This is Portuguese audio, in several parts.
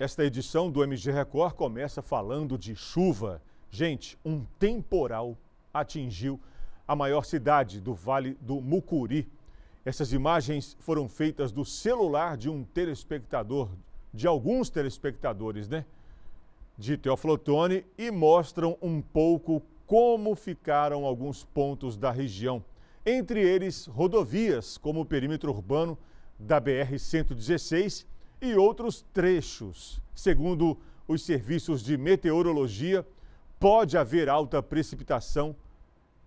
Esta edição do MG Record começa falando de chuva. Gente, um temporal atingiu a maior cidade do Vale do Mucuri. Essas imagens foram feitas do celular de um telespectador, de alguns telespectadores, né? De Teoflotone e mostram um pouco como ficaram alguns pontos da região. Entre eles, rodovias, como o perímetro urbano da BR-116 e outros trechos. Segundo os serviços de meteorologia, pode haver alta precipitação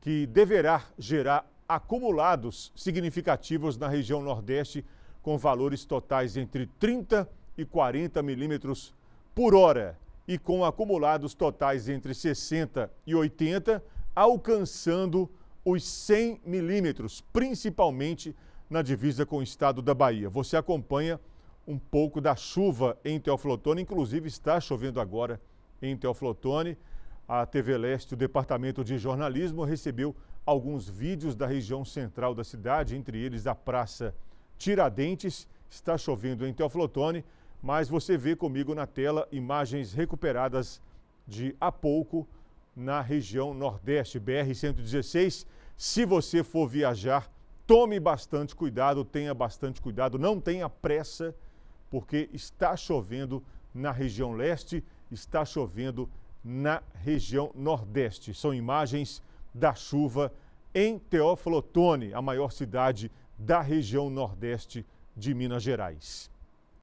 que deverá gerar acumulados significativos na região Nordeste, com valores totais entre 30 e 40 milímetros por hora e com acumulados totais entre 60 e 80, alcançando os 100 milímetros, principalmente na divisa com o estado da Bahia. Você acompanha um pouco da chuva em Teoflotone, inclusive está chovendo agora em Teoflotone. A TV Leste, o departamento de jornalismo, recebeu alguns vídeos da região central da cidade, entre eles a Praça Tiradentes. Está chovendo em Teoflotone, mas você vê comigo na tela imagens recuperadas de há pouco na região Nordeste, BR-116. Se você for viajar, tome bastante cuidado, tenha bastante cuidado, não tenha pressa porque está chovendo na região leste, está chovendo na região nordeste. São imagens da chuva em Teófilo Otoni, a maior cidade da região nordeste de Minas Gerais.